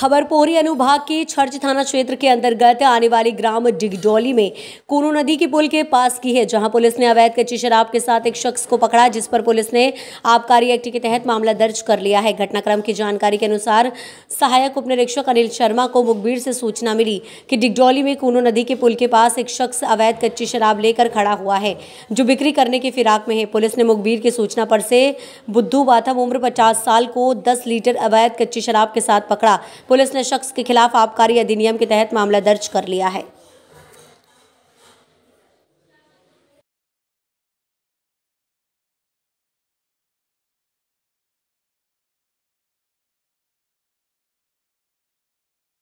खबर पोहरी अनुभाग के छर्च थाना क्षेत्र के अंतर्गत आने वाली ग्राम डिगडोली में कोनो नदी के पुल के पास की है जहां पुलिस ने अवैध कच्ची शराब के साथ एक शख्स को पकड़ा जिस पर पुलिस ने आबकारी एक्ट के तहत मामला दर्ज कर लिया है घटनाक्रम की जानकारी के अनुसार सहायक उप निरीक्षक अनिल शर्मा को मुखबीर से सूचना मिली कि डिगडोली में कोनो नदी के पुल के पास एक शख्स अवैध कच्ची शराब लेकर खड़ा हुआ है जो बिक्री करने की फिराक में है पुलिस ने मुखबीर की सूचना पर से बुद्धू बाथम उम्र पचास साल को दस लीटर अवैध कच्ची शराब के साथ पकड़ा पुलिस ने शख्स के खिलाफ आबकारी अधिनियम के तहत मामला दर्ज कर लिया है